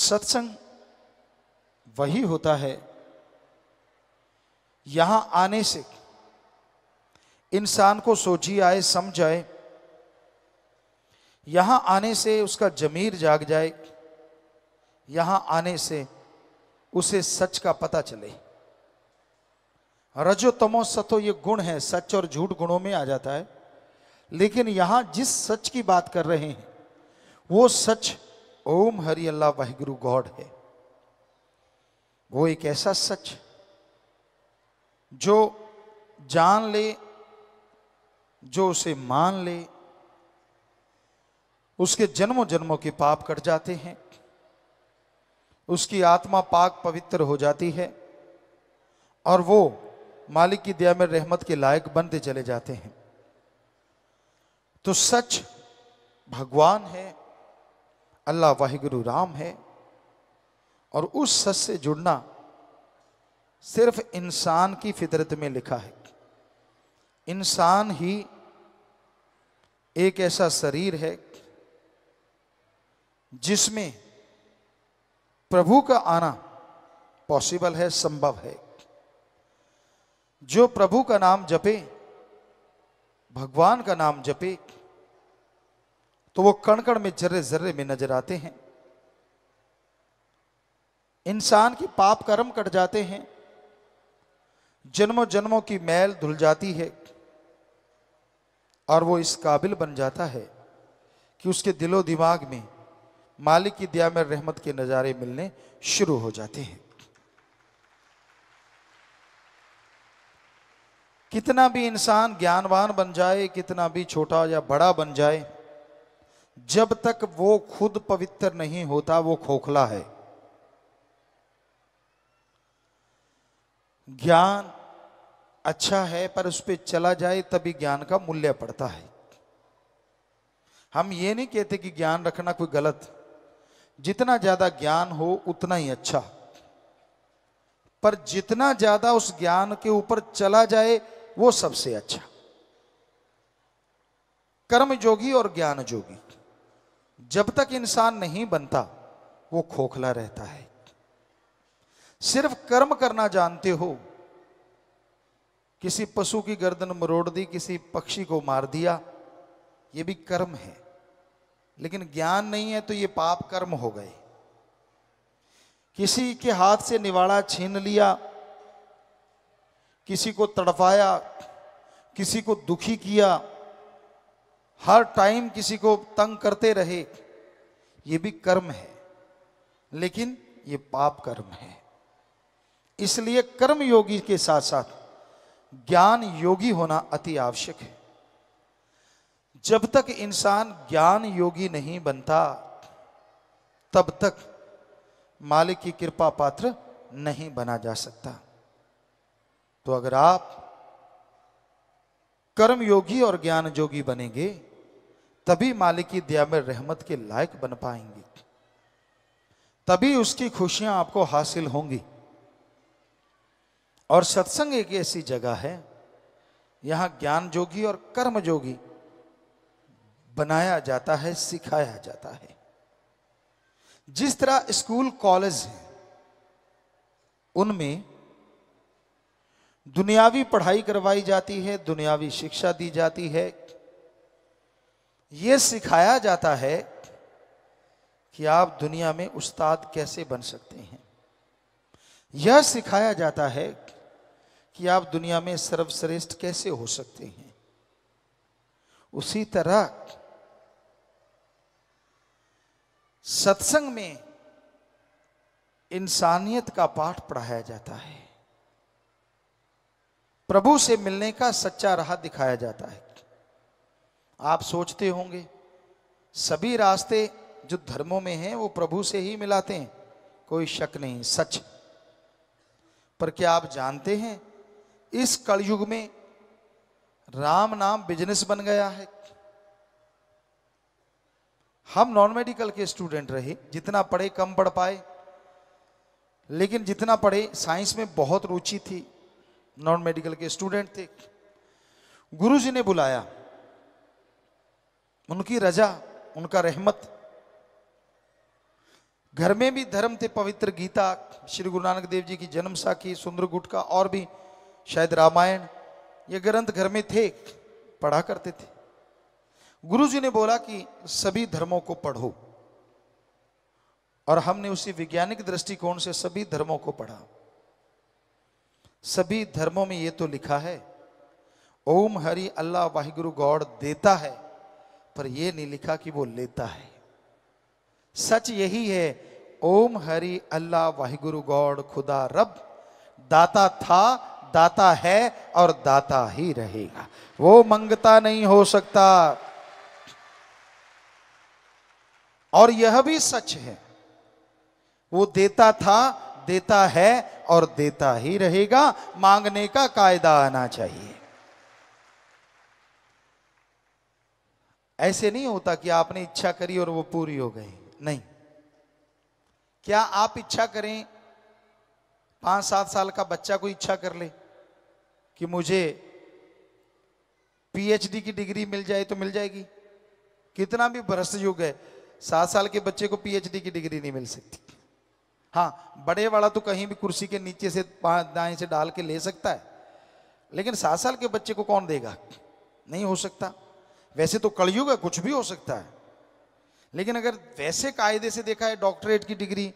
सत्संग वही होता है यहां आने से इंसान को सोची आए समझ आए यहां आने से उसका जमीर जाग जाए यहां आने से उसे सच का पता चले रजो तमो सतो ये गुण है सच और झूठ गुणों में आ जाता है लेकिन यहां जिस सच की बात कर रहे हैं वो सच ओम हरि अल्लाह वाहिगुरु गॉड है वो एक ऐसा सच जो जान ले जो उसे मान ले उसके जन्मों जन्मों के पाप कट जाते हैं उसकी आत्मा पाक पवित्र हो जाती है और वो मालिक की दया में रहमत के लायक बनते चले जाते हैं तो सच भगवान है अल्लाह वाहिगुरु राम है और उस सच से जुड़ना सिर्फ इंसान की फितरत में लिखा है इंसान ही एक ऐसा शरीर है जिसमें प्रभु का आना पॉसिबल है संभव है जो प्रभु का नाम जपे भगवान का नाम जपे तो वो कण कण में जर्रे जर्रे में नजर आते हैं इंसान की पाप कर्म कट जाते हैं जन्मों जन्मों की मैल धुल जाती है और वो इस काबिल बन जाता है कि उसके दिलो दिमाग में मालिक की दया में रहमत के नज़ारे मिलने शुरू हो जाते हैं कितना भी इंसान ज्ञानवान बन जाए कितना भी छोटा या बड़ा बन जाए जब तक वो खुद पवित्र नहीं होता वो खोखला है ज्ञान अच्छा है पर उस पर चला जाए तभी ज्ञान का मूल्य पड़ता है हम ये नहीं कहते कि ज्ञान रखना कोई गलत जितना ज्यादा ज्ञान हो उतना ही अच्छा पर जितना ज्यादा उस ज्ञान के ऊपर चला जाए वो सबसे अच्छा कर्म जोगी और ज्ञान जोगी जब तक इंसान नहीं बनता वो खोखला रहता है सिर्फ कर्म करना जानते हो किसी पशु की गर्दन मरोड़ दी किसी पक्षी को मार दिया ये भी कर्म है लेकिन ज्ञान नहीं है तो ये पाप कर्म हो गए किसी के हाथ से निवाड़ा छीन लिया किसी को तड़पाया किसी को दुखी किया हर टाइम किसी को तंग करते रहे ये भी कर्म है लेकिन ये पाप कर्म है इसलिए कर्म योगी के साथ साथ ज्ञान योगी होना अति आवश्यक है जब तक इंसान ज्ञान योगी नहीं बनता तब तक मालिक की कृपा पात्र नहीं बना जा सकता तो अगर आप कर्म योगी और ज्ञान योगी बनेंगे तभी मालिकी दया में रहमत के लायक बन पाएंगे तभी उसकी खुशियां आपको हासिल होंगी और सत्संग एक ऐसी जगह है यहां ज्ञान जोगी और कर्म जोगी बनाया जाता है सिखाया जाता है जिस तरह स्कूल कॉलेज हैं उनमें दुनियावी पढ़ाई करवाई जाती है दुनियावी शिक्षा दी जाती है यह सिखाया जाता है कि आप दुनिया में उस्ताद कैसे बन सकते हैं यह सिखाया जाता है कि आप दुनिया में सर्वश्रेष्ठ कैसे हो सकते हैं उसी तरह सत्संग में इंसानियत का पाठ पढ़ाया जाता है प्रभु से मिलने का सच्चा राह दिखाया जाता है आप सोचते होंगे सभी रास्ते जो धर्मों में हैं वो प्रभु से ही मिलाते हैं कोई शक नहीं सच पर क्या आप जानते हैं इस कलयुग में राम नाम बिजनेस बन गया है हम नॉन मेडिकल के स्टूडेंट रहे जितना पढ़े कम पढ़ पाए लेकिन जितना पढ़े साइंस में बहुत रुचि थी नॉन मेडिकल के स्टूडेंट थे गुरुजी ने बुलाया उनकी रजा उनका रहमत घर में भी धर्म थे पवित्र गीता श्री गुरु नानक देव जी की जन्म साखी सुंदर का और भी शायद रामायण ये ग्रंथ घर में थे पढ़ा करते थे गुरु जी ने बोला कि सभी धर्मों को पढ़ो और हमने उसी वैज्ञानिक दृष्टिकोण से सभी धर्मों को पढ़ा सभी धर्मों में ये तो लिखा है ओम हरि अल्लाह वाहिगुरु गौड़ देता है पर यह नहीं लिखा कि वो लेता है सच यही है ओम हरि अल्लाह वाहिगुरु गौड़ खुदा रब दाता था दाता है और दाता ही रहेगा वो मंगता नहीं हो सकता और यह भी सच है वो देता था देता है और देता ही रहेगा मांगने का कायदा आना चाहिए ऐसे नहीं होता कि आपने इच्छा करी और वो पूरी हो गई नहीं क्या आप इच्छा करें पांच सात साल का बच्चा कोई इच्छा कर ले कि मुझे पीएचडी की डिग्री मिल जाए तो मिल जाएगी कितना भी भ्रष्ट युग है सात साल के बच्चे को पीएचडी की डिग्री नहीं मिल सकती हाँ बड़े वाला तो कहीं भी कुर्सी के नीचे से दाएं से डाल के ले सकता है लेकिन सात साल के बच्चे को कौन देगा नहीं हो सकता वैसे तो कलयुग है कुछ भी हो सकता है लेकिन अगर वैसे कायदे से देखा है डॉक्टरेट की डिग्री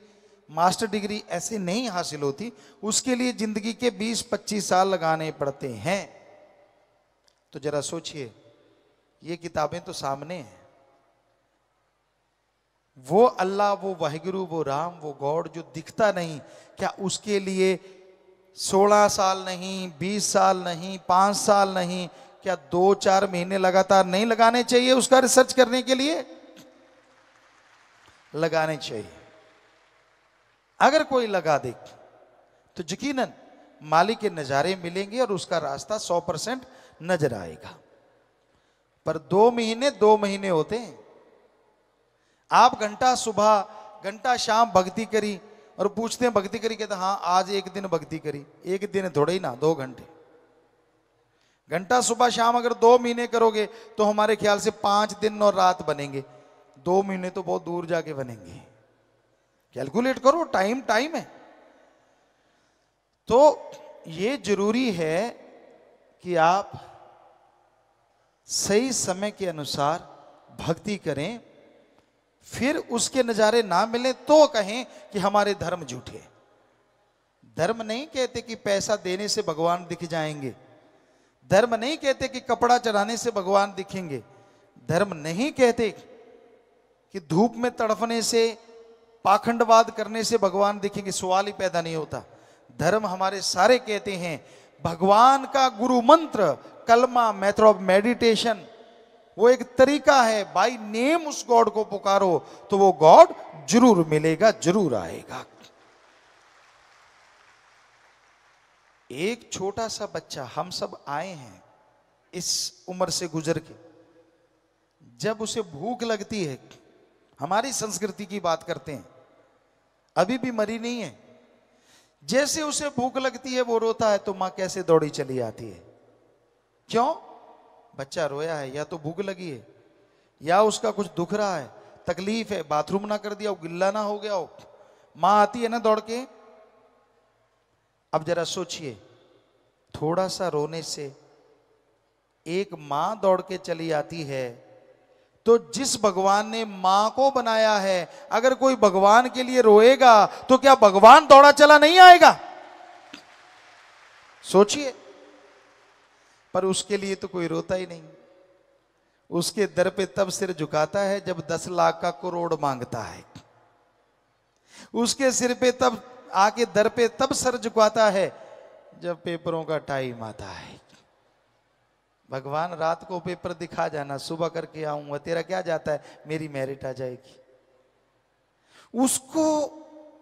मास्टर डिग्री ऐसे नहीं हासिल होती उसके लिए जिंदगी के 20-25 साल लगाने पड़ते हैं तो जरा सोचिए ये किताबें तो सामने हैं वो अल्लाह वो वाहगुरु वो राम वो गॉड जो दिखता नहीं क्या उसके लिए 16 साल नहीं 20 साल नहीं 5 साल नहीं क्या दो चार महीने लगातार नहीं लगाने चाहिए उसका रिसर्च करने के लिए लगाने चाहिए अगर कोई लगा दे तो यकीनन मालिक के नज़ारे मिलेंगे और उसका रास्ता सौ परसेंट नजर आएगा पर दो महीने दो महीने होते हैं आप घंटा सुबह घंटा शाम भक्ति करी और पूछते हैं भक्ति करी कहते हाँ आज एक दिन भक्ति करी एक दिन थोड़े ही ना दो घंटे घंटा सुबह शाम अगर दो महीने करोगे तो हमारे ख्याल से पांच दिन और रात बनेंगे दो महीने तो बहुत दूर जाके बनेंगे कैलकुलेट करो टाइम टाइम है तो ये जरूरी है कि आप सही समय के अनुसार भक्ति करें फिर उसके नज़ारे ना मिले तो कहें कि हमारे धर्म झूठे धर्म नहीं कहते कि पैसा देने से भगवान दिख जाएंगे धर्म नहीं कहते कि कपड़ा चढ़ाने से भगवान दिखेंगे धर्म नहीं कहते कि धूप में तड़फने से पाखंडवाद करने से भगवान दिखेंगे सवाल ही पैदा नहीं होता धर्म हमारे सारे कहते हैं भगवान का गुरु मंत्र कलमा मैथ ऑफ मेडिटेशन वो एक तरीका है बाई नेम उस गॉड को पुकारो तो वो गॉड जरूर मिलेगा जरूर आएगा एक छोटा सा बच्चा हम सब आए हैं इस उम्र से गुजर के जब उसे भूख लगती है हमारी संस्कृति की बात करते हैं अभी भी मरी नहीं है जैसे उसे भूख लगती है वो रोता है तो मां कैसे दौड़ी चली आती है क्यों बच्चा रोया है या तो भूख लगी है या उसका कुछ दुख रहा है तकलीफ है बाथरूम ना कर दिया हो गिल्ला ना हो गया हो मां आती है ना दौड़ के अब जरा सोचिए थोड़ा सा रोने से एक मां दौड़ के चली आती है तो जिस भगवान ने मां को बनाया है अगर कोई भगवान के लिए रोएगा तो क्या भगवान दौड़ा चला नहीं आएगा सोचिए पर उसके लिए तो कोई रोता ही नहीं उसके दर पे तब सिर झुकाता है जब दस लाख का करोड़ मांगता है उसके सिर पे तब आके दर पे तब सर झुकाता है जब पेपरों का टाइम आता है भगवान रात को पेपर दिखा जाना सुबह करके आऊंगा तेरा क्या जाता है मेरी मेरिट आ जाएगी उसको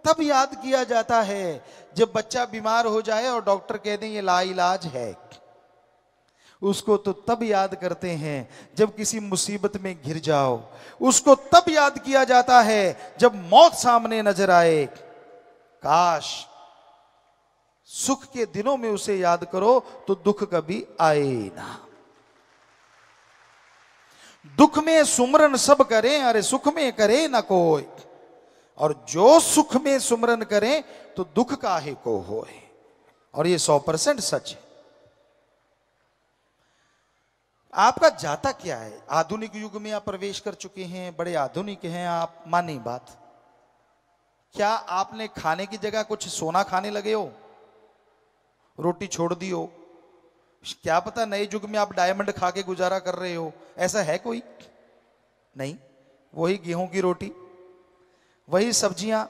तब याद किया जाता है जब बच्चा बीमार हो जाए और डॉक्टर कह दें ये लाइलाज है उसको तो तब याद करते हैं जब किसी मुसीबत में घिर जाओ उसको तब याद किया जाता है जब मौत सामने नजर आए काश सुख के दिनों में उसे याद करो तो दुख कभी आए ना दुख में सुमरन सब करें अरे सुख में करे ना कोई और जो सुख में सुमरन करें तो दुख का ही को होए और ये सौ परसेंट सच है आपका जाता क्या है आधुनिक युग में आप प्रवेश कर चुके हैं बड़े आधुनिक हैं आप मानी बात क्या आपने खाने की जगह कुछ सोना खाने लगे हो रोटी छोड़ दी हो क्या पता नए युग में आप डायमंड खा के गुजारा कर रहे हो ऐसा है कोई नहीं वही गेहूं की रोटी वही सब्जियां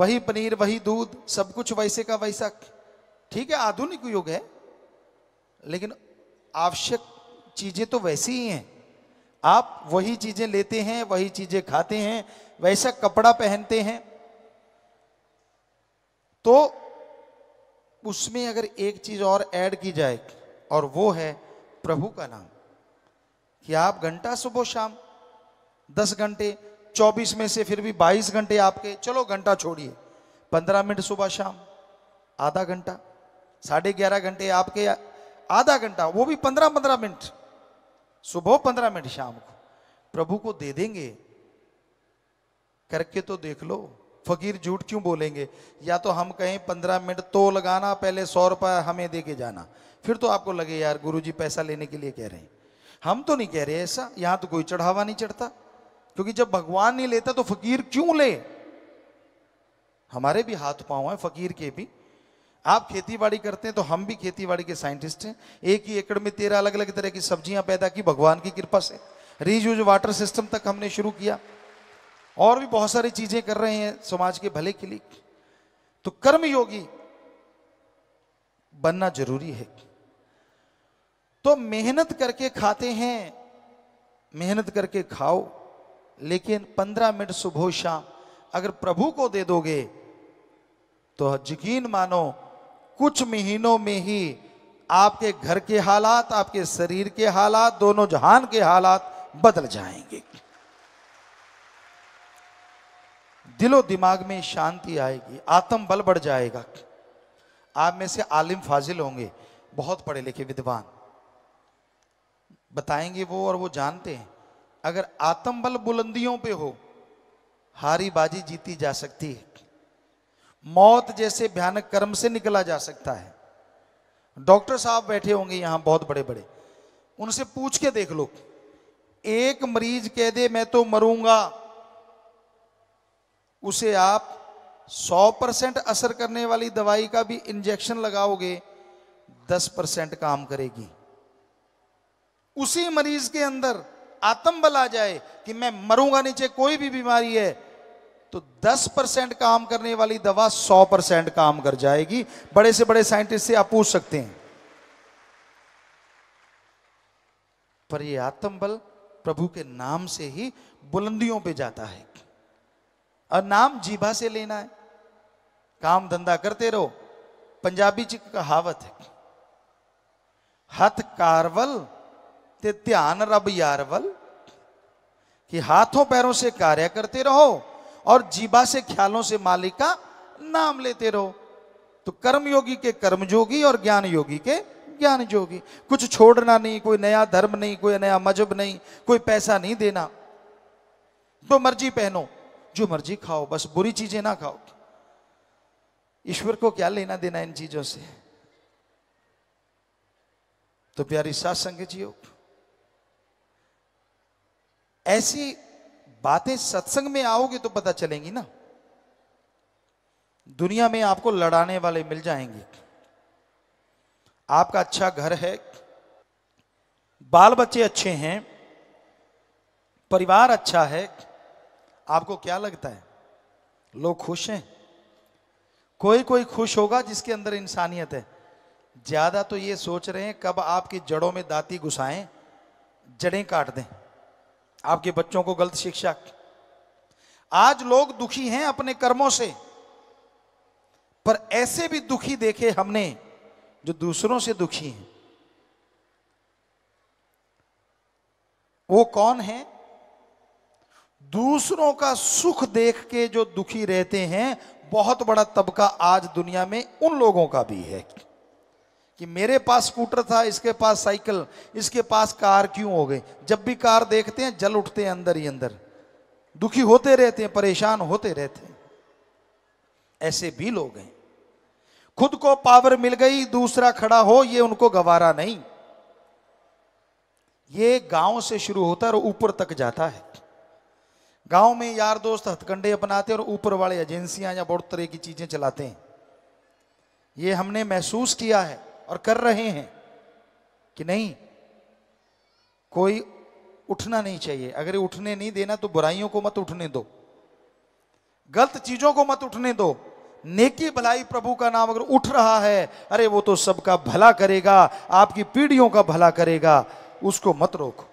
वही पनीर वही दूध सब कुछ वैसे का वैसा ठीक है आधुनिक युग है लेकिन आवश्यक चीजें तो वैसी ही हैं आप वही चीजें लेते हैं वही चीजें खाते हैं वैसा कपड़ा पहनते हैं तो उसमें अगर एक चीज और ऐड की जाए और वो है प्रभु का नाम कि आप घंटा सुबह शाम दस घंटे चौबीस में से फिर भी बाईस घंटे आपके चलो घंटा छोड़िए पंद्रह मिनट सुबह शाम आधा घंटा साढ़े ग्यारह घंटे आपके आधा घंटा वो भी पंद्रह पंद्रह मिनट सुबह पंद्रह मिनट शाम को प्रभु को दे देंगे करके तो देख लो फकीर झूठ क्यों बोलेंगे या तो हम कहें पंद्रह मिनट तो लगाना पहले सौ रुपये हमें दे के जाना फिर तो आपको लगे यार गुरुजी पैसा लेने के लिए कह रहे हैं हम तो नहीं कह रहे ऐसा यहाँ तो कोई चढ़ावा नहीं चढ़ता क्योंकि जब भगवान नहीं लेता तो फकीर क्यों ले हमारे भी हाथ पाँव हैं फकीर के भी आप खेती बाड़ी करते हैं तो हम भी खेती बाड़ी के साइंटिस्ट हैं एक ही एकड़ में तेरह अलग अलग तरह की सब्जियां पैदा की भगवान की कृपा से रीज वाटर सिस्टम तक हमने शुरू किया और भी बहुत सारी चीजें कर रहे हैं समाज के भले के लिए तो कर्म योगी बनना जरूरी है तो मेहनत करके खाते हैं मेहनत करके खाओ लेकिन पंद्रह मिनट सुबह शाम अगर प्रभु को दे दोगे तो यकीन मानो कुछ महीनों में ही आपके घर के हालात आपके शरीर के हालात दोनों जहान के हालात बदल जाएंगे दिलो दिमाग में शांति आएगी आत्म बल बढ़ जाएगा आप में से आलिम फाजिल होंगे बहुत पढ़े लिखे विद्वान बताएंगे वो और वो जानते हैं अगर आत्म बल बुलंदियों पे हो हारी बाजी जीती जा सकती है मौत जैसे भयानक कर्म से निकला जा सकता है डॉक्टर साहब बैठे होंगे यहां बहुत बड़े बड़े उनसे पूछ के देख लो एक मरीज कह दे मैं तो मरूंगा उसे आप 100 परसेंट असर करने वाली दवाई का भी इंजेक्शन लगाओगे 10 परसेंट काम करेगी उसी मरीज के अंदर आत्मबल आ जाए कि मैं मरूंगा नीचे कोई भी बीमारी है तो 10 परसेंट काम करने वाली दवा 100 परसेंट काम कर जाएगी बड़े से बड़े साइंटिस्ट से आप पूछ सकते हैं पर यह आत्मबल प्रभु के नाम से ही बुलंदियों पे जाता है और नाम जीभा से लेना है काम धंधा करते रहो पंजाबी च कहावत है हथ कारवल ते ध्यान रब यारवल कि हाथों पैरों से कार्य करते रहो और जीबा से ख्यालों से मालिक का नाम लेते रहो तो कर्म योगी के कर्म जोगी और ज्ञान योगी के ज्ञान जोगी कुछ छोड़ना नहीं कोई नया धर्म नहीं कोई नया मजहब नहीं कोई पैसा नहीं देना तो मर्जी पहनो जो मर्जी खाओ बस बुरी चीजें ना खाओ ईश्वर को क्या लेना देना इन चीजों से तो प्यारी सास संग जियो ऐसी बातें सत्संग में आओगे तो पता चलेंगी ना दुनिया में आपको लड़ाने वाले मिल जाएंगे आपका अच्छा घर है बाल बच्चे अच्छे हैं परिवार अच्छा है आपको क्या लगता है लोग खुश हैं कोई कोई खुश होगा जिसके अंदर इंसानियत है ज्यादा तो ये सोच रहे हैं कब आपकी जड़ों में दाती घुसाएं जड़ें काट दें आपके बच्चों को गलत शिक्षा आज लोग दुखी हैं अपने कर्मों से पर ऐसे भी दुखी देखे हमने जो दूसरों से दुखी हैं वो कौन है दूसरों का सुख देख के जो दुखी रहते हैं बहुत बड़ा तबका आज दुनिया में उन लोगों का भी है कि मेरे पास स्कूटर था इसके पास साइकिल इसके पास कार क्यों हो गई जब भी कार देखते हैं जल उठते हैं अंदर ही अंदर दुखी होते रहते हैं परेशान होते रहते हैं ऐसे भी लोग हैं खुद को पावर मिल गई दूसरा खड़ा हो ये उनको गवारा नहीं ये गांव से शुरू होता है और ऊपर तक जाता है गांव में यार दोस्त हथकंडे अपनाते और ऊपर वाले एजेंसियां या बहुत तरह की चीजें चलाते हैं ये हमने महसूस किया है और कर रहे हैं कि नहीं कोई उठना नहीं चाहिए अगर उठने नहीं देना तो बुराइयों को मत उठने दो गलत चीजों को मत उठने दो नेकी भलाई प्रभु का नाम अगर उठ रहा है अरे वो तो सबका भला करेगा आपकी पीढ़ियों का भला करेगा उसको मत रोको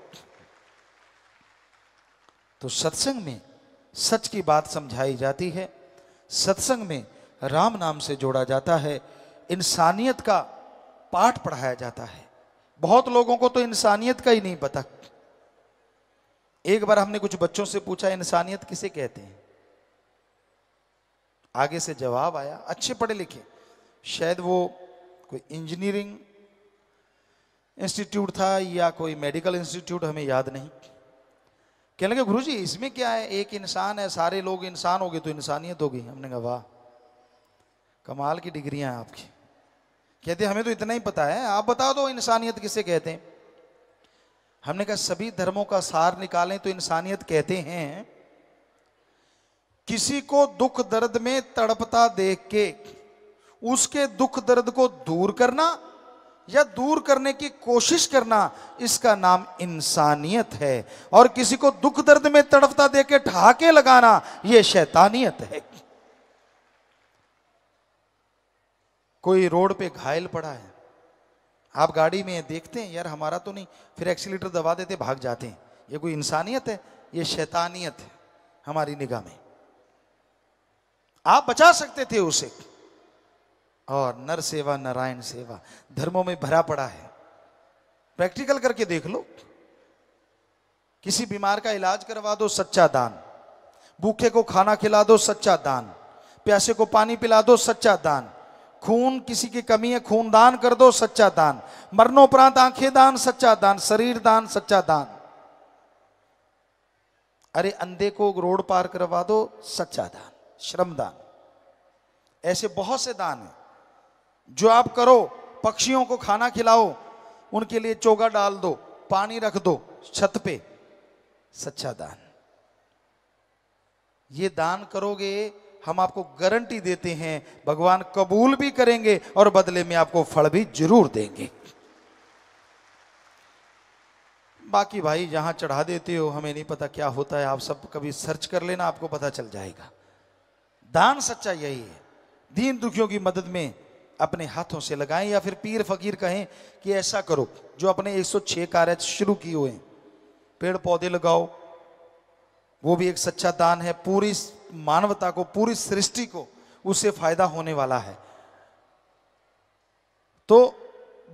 तो सत्संग में सच की बात समझाई जाती है सत्संग में राम नाम से जोड़ा जाता है इंसानियत का पाठ पढ़ाया जाता है बहुत लोगों को तो इंसानियत का ही नहीं पता एक बार हमने कुछ बच्चों से पूछा इंसानियत किसे कहते हैं आगे से जवाब आया अच्छे पढ़े लिखे शायद वो कोई इंजीनियरिंग इंस्टीट्यूट था या कोई मेडिकल इंस्टीट्यूट हमें याद नहीं कहने लगे गुरु जी इसमें क्या है एक इंसान है सारे लोग इंसान हो गए तो इंसानियत होगी हमने कहा वाह कमाल की डिग्रियां हैं आपकी कहते हमें तो इतना ही पता है आप बता दो इंसानियत किसे कहते हैं हमने कहा सभी धर्मों का सार निकालें तो इंसानियत कहते हैं किसी को दुख दर्द में तड़पता देख के उसके दुख दर्द को दूर करना या दूर करने की कोशिश करना इसका नाम इंसानियत है और किसी को दुख दर्द में तड़फता देके ठहाके लगाना यह शैतानियत है कोई रोड पे घायल पड़ा है आप गाड़ी में देखते हैं यार हमारा तो नहीं फिर एक्सीटर दबा देते भाग जाते हैं ये कोई इंसानियत है ये शैतानियत है हमारी निगाह में आप बचा सकते थे उसे और नर सेवा नारायण सेवा धर्मों में भरा पड़ा है प्रैक्टिकल करके देख लो किसी बीमार का इलाज करवा दो सच्चा दान भूखे को खाना खिला दो सच्चा दान प्यासे को पानी पिला दो सच्चा दान खून किसी की कमी है खून दान कर दो सच्चा दान मरणोपरांत आंखें दान सच्चा दान शरीर दान सच्चा दान अरे अंधे को रोड पार करवा दो सच्चा दान श्रम दान ऐसे बहुत से दान है जो आप करो पक्षियों को खाना खिलाओ उनके लिए चोगा डाल दो पानी रख दो छत पे सच्चा दान ये दान करोगे हम आपको गारंटी देते हैं भगवान कबूल भी करेंगे और बदले में आपको फल भी जरूर देंगे बाकी भाई जहां चढ़ा देते हो हमें नहीं पता क्या होता है आप सब कभी सर्च कर लेना आपको पता चल जाएगा दान सच्चा यही है दीन दुखियों की मदद में अपने हाथों से लगाएं या फिर पीर फकीर कहें कि ऐसा करो जो अपने 106 कार्य शुरू किए हुए पेड़ पौधे लगाओ वो भी एक सच्चा दान है पूरी मानवता को पूरी सृष्टि को उससे फायदा होने वाला है तो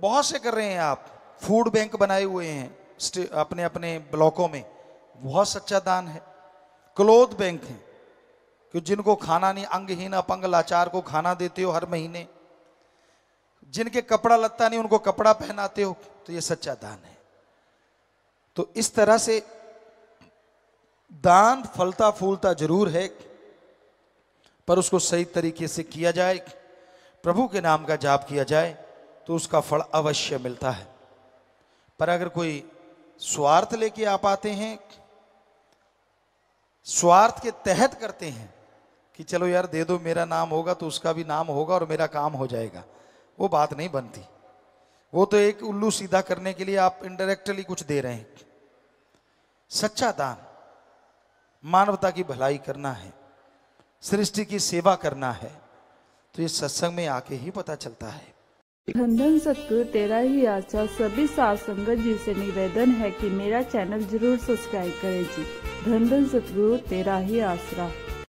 बहुत से कर रहे हैं आप फूड बैंक बनाए हुए हैं अपने अपने ब्लॉकों में बहुत सच्चा दान है क्लोथ बैंक है कि जिनको खाना नहीं अंगहीन अपंग लाचार को खाना देते हो हर महीने जिनके कपड़ा लत्ता नहीं उनको कपड़ा पहनाते हो तो ये सच्चा दान है तो इस तरह से दान फलता फूलता जरूर है पर उसको सही तरीके से किया जाए प्रभु के नाम का जाप किया जाए तो उसका फल अवश्य मिलता है पर अगर कोई स्वार्थ लेके आ पाते हैं स्वार्थ के तहत करते हैं कि चलो यार दे दो मेरा नाम होगा तो उसका भी नाम होगा और मेरा काम हो जाएगा वो बात नहीं बनती वो तो एक उल्लू सीधा करने के लिए आप इनडायरेक्टली कुछ दे रहे हैं सच्चा दान मानवता की भलाई करना है सृष्टि की सेवा करना है तो ये सत्संग में आके ही पता चलता है धन सतगुरु तेरा ही आशा सभी साध संगत जी से निवेदन है कि मेरा चैनल जरूर सब्सक्राइब करें जी धन सतगुरु तेरा ही आसरा